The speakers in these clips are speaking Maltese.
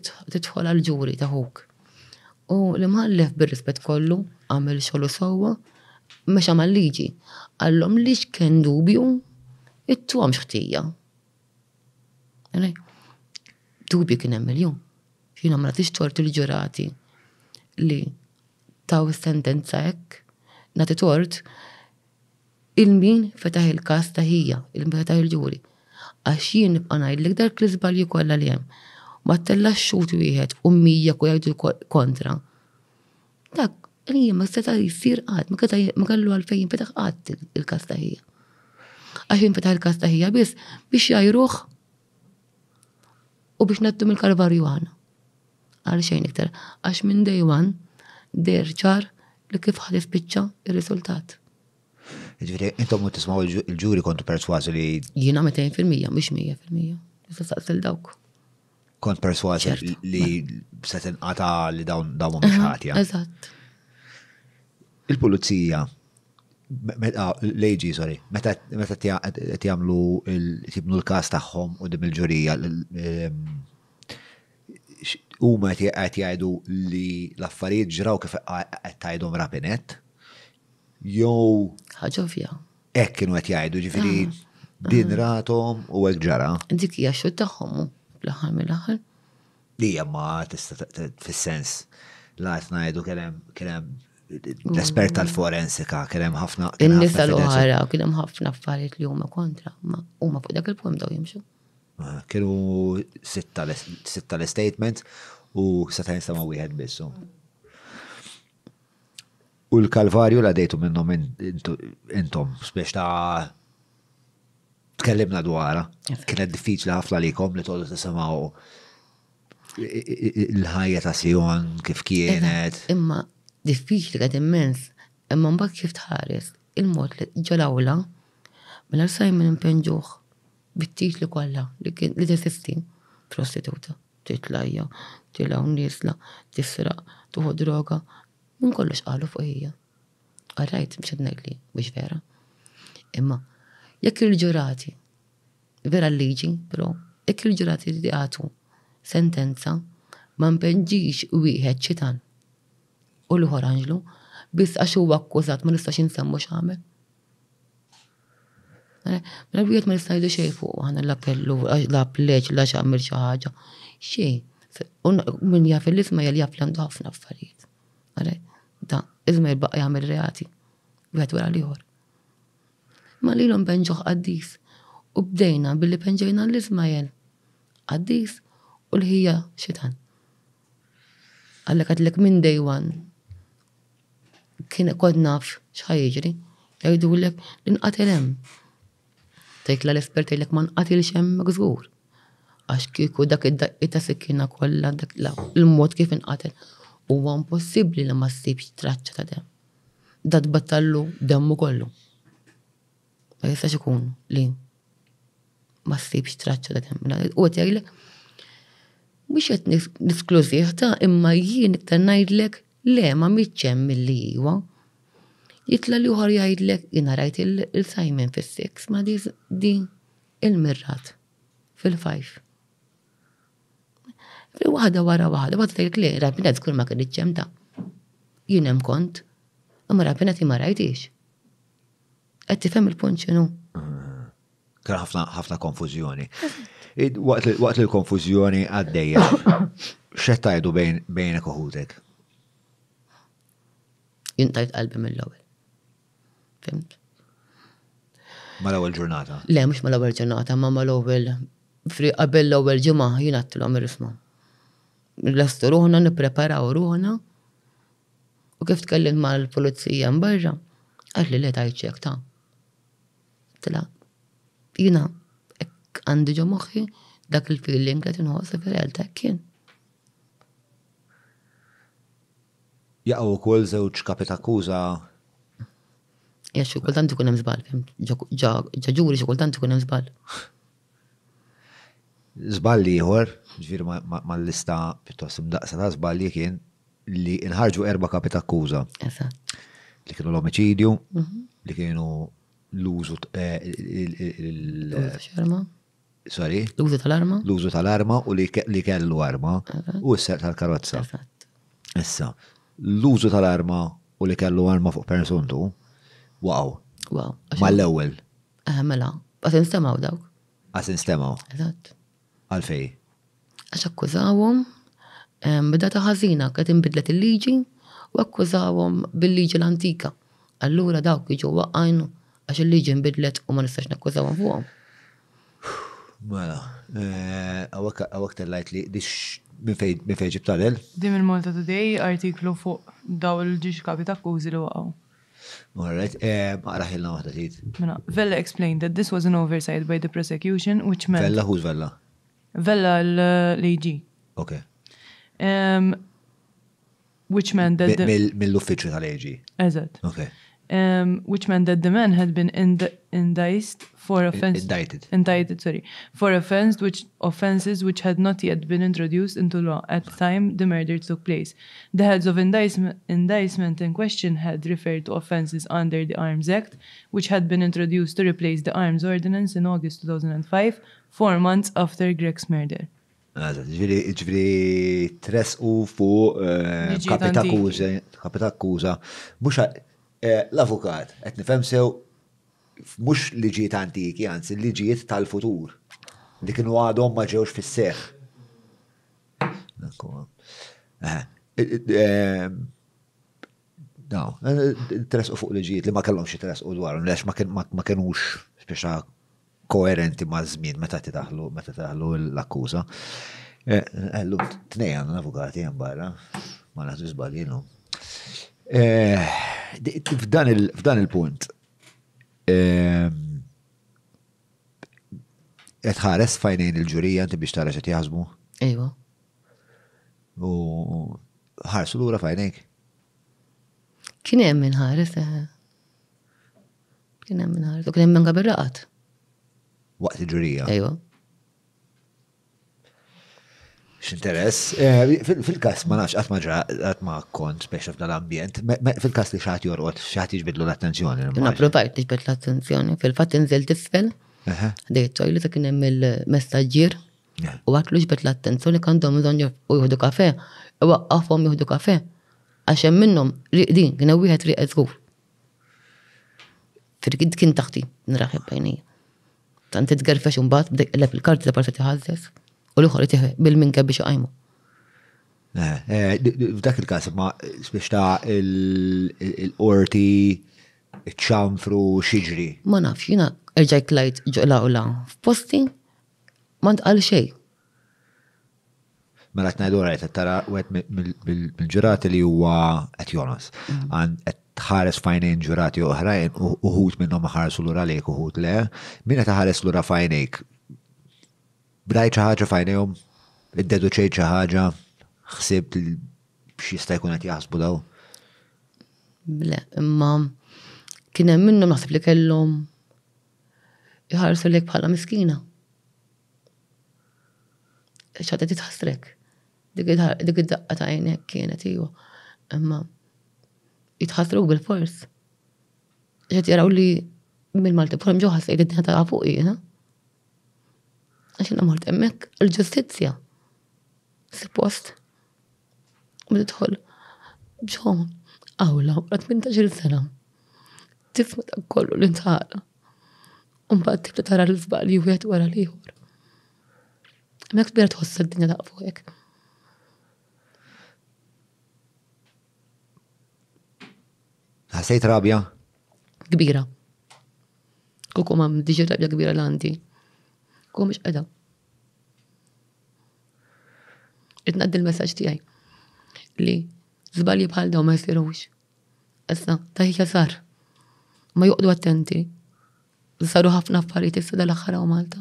tidħol għal-ġuri taħuk. U li maħallef bil-rispet kollu, għamil xollu sawa, meċ għamal liġi Għallom li xken dubju, it-tu għam xtija. Dubju kien hemm il-jum. Jina ma natix tort il-ġurati li taw sentenza hekk, nati tort, il-min fetaħ il-kas taħija, il-min fetaħ il-ġuri. Għax jien nibqa' ngħidlek dak l-iżbalji kollha li hemm ma tella xut wieħed u mija ku jgħidu kontra. Dak, hija ma s seta jisir għad, ma kellu għalfejn fetax għad il kastahija Għaxin fetax il kastahija bis biex jgħajruħ u biex nattum il karvarju għana. Għal xejn iktar, għax minn dejwan derċar li kif ħad ispiċċa il-riżultat. Ġviri, intom tismaw il-ġuri kontu perswazi li. Jina 200% mux 100%. Issa saqsil dawk kont perswasi li se tinqata li dawn dawn mhumiex ħatja. Eżatt. Il-pulizija ah, leġi, sorry, meta qed jagħmlu tibnu l-każ tagħhom u dim il-ġurija ehm, huma qed jgħidu li l-affarijiet ġraw kif qed tgħidhom rapinet jew ħaġa Hekk kienu qed jgħidu ġifieri ah, din ah. ratom u hekk ġara. Dik hija xogħol tagħhom l-ħar mill ħar Dija ma tista' fis-sens lajt ngħidu kien l-espert tal-forensika, kien hemm ħafna. In-nisa l-oħra, kien hemm ħafna affarijiet li huma kontra, ma huma fuq dak il-punt daw jimxu. Kienu sitta l-statement u setajn sama wieħed bissu. U l-Kalvarju la dejtu minnom intom, spiex ta' tkellimna dwarha. Kienet diffiċli ħafna likom li todu tisimgħu l-ħajja ta' Sion kif kienet. Imma diffiċli qed immens, imma mbagħad kif tħares il-mod li ġolawla mill-Alzheimer impenġuh bit-titli kollha li teżisti prostituta, titlajja, tilaw nisla, tisra, tuħu droga, minn kollox qalu fuq hija. Għarrajt, mxed najli, biex vera. Imma, jekk il-ġurati vera l-liġi, pero ek il-ġurati li għatu sentenza ma mpenġiġ u wieħed ċitan u l-ħoranġlu biss għax huwa akkużat ma nistax insemmu xamel. Eh, mela wieħed ma nista' jgħidu xejn fuq aħna l-appellu, l appleċ la x'għamil xaħġa, ħaġa. Xejn. Min jaf l-isma jgħal jaf l-għandu għafna ħafna affarijiet. Da, izma jgħal baqja għamil reati. Wieħed wara l-ieħor. Ma lilhom benġuħ għaddis u bdejna billi penġejna l-Ismajel għaddis u l-ħija xitan. Għallek għadlek minn dejwan one kien kod naf xħajġri, jgħidu l-ek l-inqatelem. Tejk l-espert jgħidlek man qatil xem mgżgur. Għax kiku dak id-daqqita sikkina kolla dak l-mod kif inqatel. għan possibli li ma s-sibx traċċa ta' dem. Dad battallu demmu kollu. Ma jistax ikun li ma s-sibx traċċa da kemm U hotel Mhux qed nisklużih ta' imma jien iktar najdlek le ma miċċem mill-li iwa. Jitla li uħar jgħidlek jina rajt il-sajmen fil six ma di il-mirrat fil-fajf. wahda wara wahda, wahda tajlik li rapinet kull ma kien iċċemta. jinem kont, imma rapinet ma rajtix. Qed tifhem il punċinu x'inhu kien ħafna konfużjoni. Waqt li l-konfużjoni għaddejja, xettajdu bejn uħutek? Jintajt qalbi mill-ewwel. Fimt? Mal ewwel ġurnata? Le, mhux mal ewwel ġurnata, ma mal ewwel fri qabel l-ewwel ġimgħa jien għattilhom irrifma. Lastu ruħna, nippreparaw ruħna. U kif tkellim mal-pulizija mbarra, għalli li tajċek ta' tila' jina għandi ġo moħi, dak il-feeling li tinħossa fil-realtà kien. Jaqaw u kol zewċ kapet akkuza? Ja xo kol tantu kunem zbal, ġaġuri xo kol tantu kunem zbal. Zbal li jħor, ieħor, ma l lista pittos imdaqsa ta' żball li kien li nħarġu erba' kapet akkuza. Li kienu l omicidju mhm. li kienu l-użu eh, Sorry? L-użu tal-arma? L-użu tal-arma u li kellu arma u s-ser tal-karozza. Issa, l-użu tal-arma u li kellu arma fuq persontu, wow. Wow. l ewel Eh, mela, għasin stemaw dawk. Għasin stemaw. Eżatt. Għalfej. Għax akkużawhom bidata ħażina qed bidlet il-liġi u akkużawhom bil-liġi l-antika. Allura dawk iġu waqqajnu għax il-liġi nbidlet u ma nistax nakkużaw fuqhom. Mela, għawak eh, tal-lajt li dix minn fejġi ġib el Dim il-Malta Today artiklu fuq daw il-ġiġ kapi ta' kużi li waqgħu. Alright, eh, maqra ħilna waħda tit. Mela, Vella explained that this was an oversight by the prosecution which meant. Vella who's Vella? Vella l-AG. Okay. Um, which meant that. Mill-uffiċċju tal-AG. Eżatt. Okay um, which meant that the man had been ind indicted for offense indicted indicted sorry for offense which offenses which had not yet been introduced into law at the time the murder took place. The heads of indictment, indictment in question had referred to offenses under the Arms Act, which had been introduced to replace the Arms Ordinance in August 2005, four months after Greg's murder. Ġviri tres u fuq eh, kapita kuza, kapita kuza, Eh, l-avukat, qed nifhem sew mhux liġijiet antiki, anzi liġiet tal-futur li kienu għadhom ma ġewx fis-seħ. Eh, eh, daw, u fuq liġijiet li ma kellhomx jitresqu dwarhom lex ma kienux speċa koerenti ma' żmien meta titaħlu meta taħlu l-akkuża. Għallu, t l-avukati hemm barra, ma naħtu Eh, f'dan il-punt. Etħares ehm, fajnejn il-ġurija inti biex tara xed jaħsbu. Ejwa. U ħarsu l lura fajnejk. Kien hemm minn ħares. Eh. Kien hemm minn ħares. U kien hemm minn qabel raqat. Waqt il-ġurija. Ejwa x'interess. Eh, fil kas ma nafx qatt ma ġra qatt ma kont biex f'dan l-ambjent, fil kas li xaħat jorqod, xaħat jiġbidlu l-attenzjoni. Na provajt tiġbed l-attenzjoni, fil-fatt inżel tisfel, dejt tojlu ta' kien hemm il-messaġġier u għatlu ġbed l-attenzjoni kandhom bżonn u jieħdu kafe, u waqqafhom jieħdu kafe. Għax hemm minnhom riqdin kien hemm wieħed riq żgur. Fil-kid kien taħti nraħi bejnija. Tant titgerfex un bat, bdejqleb il-karti da parfetti ħazzes u l-uħor bil-minka biex għajmu. Eh, f'dak il-kas, ma biex ta' il-orti, ċanfru, xieġri. Ma naf, jina erġajt lajt ġuqla u la f'posti, ma ntqal xej. Mela t-najdu għajt, t tara għet mill-ġurati li huwa għet Jonas, mm. għet tħares fajnejn ġurati uħrajn, uħut minnom ħares l-ura lejk, uħut le, minna tħares l-ura fajnejk, brajt xi ħaġa fajnejhom, iddeduċejt xi ħaġa, ħsibt x'jista' jkun qed jaħsbu daw. Le, imma kien hemm minnhom naħseb li kellhom jħarsu lek bħala miskina. ċaħta titħasrek. Dik id-daqqa ta' għajnek kienet iwa. Imma jitħasru bil-fors. ċaħt jaraw li minn Malti, bħal mġuħas li id-dħata għafuqi, Għaxin għamort emmek l-ġustizja. Sipost. U biditħol. Bġom, għawla, għra 18 sena. Tifma ta' kollu l-intħala. Umbat tibda tara l-zbali u jgħat wara liħor. Emmek bira tħossa d-dinja ta' fuqek. Ħasejt rabja? Kbira. Kukum għam diġi rabja kbira l-għandi kumiex edha. Itnaddi l-messagġ tijaj li zbali bħal daw ma jisirux. Issa, taħi sar. Ma juqdu attenti. Saru ħafna affarijiet issa dal-axħara u Malta.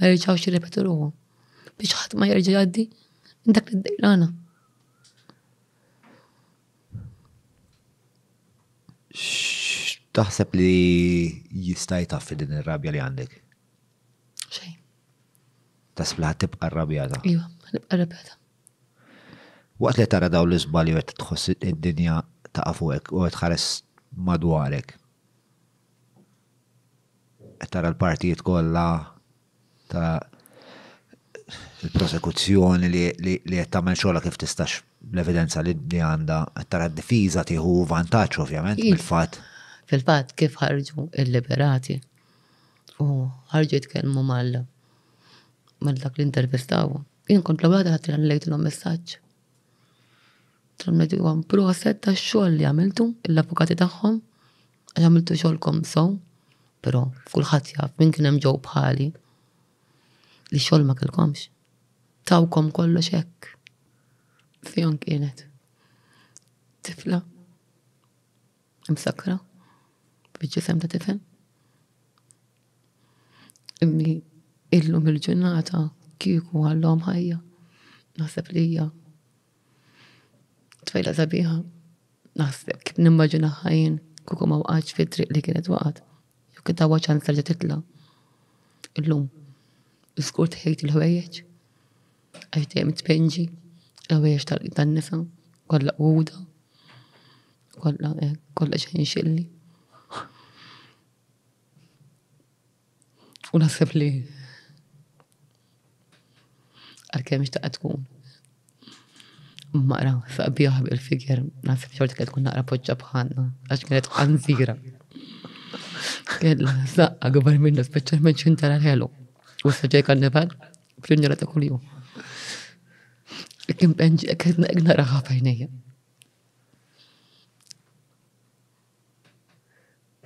Ma jirġawx jirrepetu ruħu. Biex ħadd ma jirġaw jgħaddi, dak li d-dejlana. taħseb li jistaj taffi din ir-rabja li għandek? Xejn. Tasbla tibqa rrabjata. Iva, nibqa rrabjata. Waqt li tara daw l-izbali u għed tħoss id-dinja ta' fuqek u għed ħares madwarek. Tara l-partijiet kollha ta' il-prosekuzzjoni li qed tagħmel xogħla kif tistax l-evidenza li li għandha qed tara d-difiża tieħu vantaġġ ovvjament fil iva. fatt Fil-fatt kif ħarġu il-liberati u ħarġu jitkellmu mal mal dak l-intervistaw. Jien kont l-għada ħatri għallejtu l messaġġ. Tramlejtu għan proset ta' xogħol li għamiltu, l-avukati taħħom, għamiltu kom so, pero kulħadd jaf minn kienem hemm bħali li xogħol ma kelkomx. Taw kom kollu xek. Fjon kienet. Tifla. Msakra. Biġġu sem ta' tifla immi illum il-ġurnata kiku għallom ħajja. Naħseb li hija. Tfajla sabiħa. Naħseb kif nimmaġina ħajjin kuku ma waqgħax fit-triq li kienet waqgħet. Jew kien tawa ċans terġa' titla. Illum. Iskur tħejt il-ħwejjeġ. Għax dejjem tpenġi. L-ħwejjeġ tal tan-nisa. Kollha quda. Kollha eh, kollha xejn xilli. U naħseb li għal-kem ixtaqqa tkun. Maqra, saqbiħ bil-figjer, naħseb xorti kħed kun naqra poġġa bħanna, għax kienet għanzira. Kella, saqqa għabar minna, specialment xintara l-ħelu. U s-sġej karneval, fl-unjera ta' kull-jum. Kien benġi, kħed naqra ħafajnija.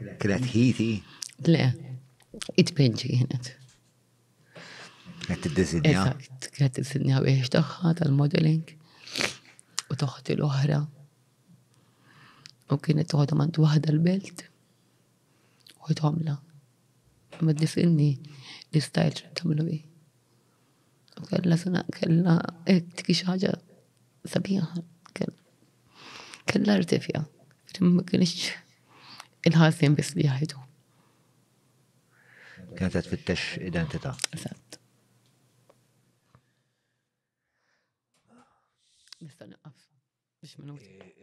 Kħed ħiti? Le it-pinġi jenet. Għet t-dizinja? għet t-dizinja biex taħħa tal-modeling u toħti l-oħra. U kienet toħda mandu għahda l-belt u tomla. Ma d-difinni l-istajl t-għamlu bi. U kella sena, kella, e, t-kix ħagġa sabiħa, kella rtifja. Ma kienix il-ħasim bis li ħajdu. Kienet qed fittex identità. Eżatt. Nista' biex minuti.